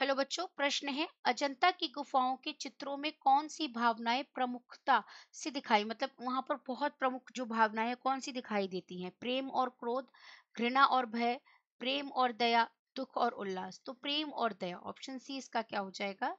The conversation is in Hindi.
हेलो बच्चों प्रश्न है अजंता की गुफाओं के चित्रों में कौन सी भावनाएं प्रमुखता से दिखाई मतलब वहां पर बहुत प्रमुख जो भावनाएं कौन सी दिखाई देती हैं प्रेम और क्रोध घृणा और भय प्रेम और दया दुख और उल्लास तो प्रेम और दया ऑप्शन सी इसका क्या हो जाएगा